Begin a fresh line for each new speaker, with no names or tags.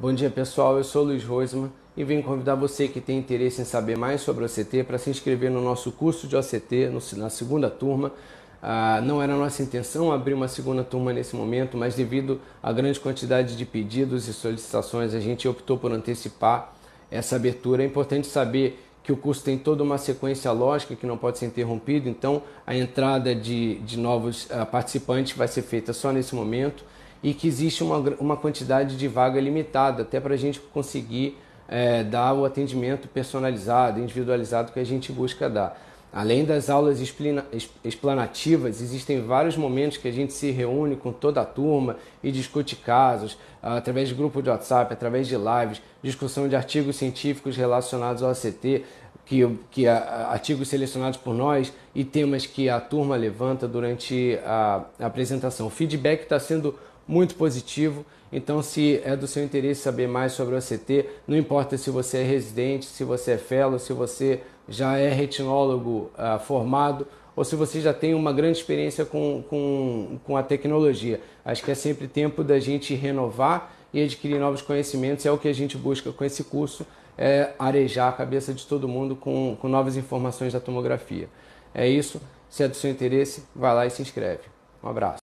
Bom dia pessoal, eu sou Luiz Rosman e vim convidar você que tem interesse em saber mais sobre o OCT para se inscrever no nosso curso de OCT na segunda turma. Ah, não era nossa intenção abrir uma segunda turma nesse momento, mas devido à grande quantidade de pedidos e solicitações, a gente optou por antecipar essa abertura. É importante saber que o curso tem toda uma sequência lógica que não pode ser interrompida, então a entrada de, de novos ah, participantes vai ser feita só nesse momento e que existe uma, uma quantidade de vaga limitada, até para a gente conseguir é, dar o atendimento personalizado, individualizado que a gente busca dar. Além das aulas explanativas, existem vários momentos que a gente se reúne com toda a turma e discute casos, através de grupo de WhatsApp, através de lives, discussão de artigos científicos relacionados ao ACT, que, que artigos selecionados por nós e temas que a turma levanta durante a, a apresentação. O feedback está sendo muito positivo, então se é do seu interesse saber mais sobre o ACT, não importa se você é residente, se você é fellow, se você já é retinólogo ah, formado ou se você já tem uma grande experiência com, com, com a tecnologia. Acho que é sempre tempo da gente renovar e adquirir novos conhecimentos. É o que a gente busca com esse curso, é arejar a cabeça de todo mundo com, com novas informações da tomografia. É isso. Se é do seu interesse, vai lá e se inscreve. Um abraço.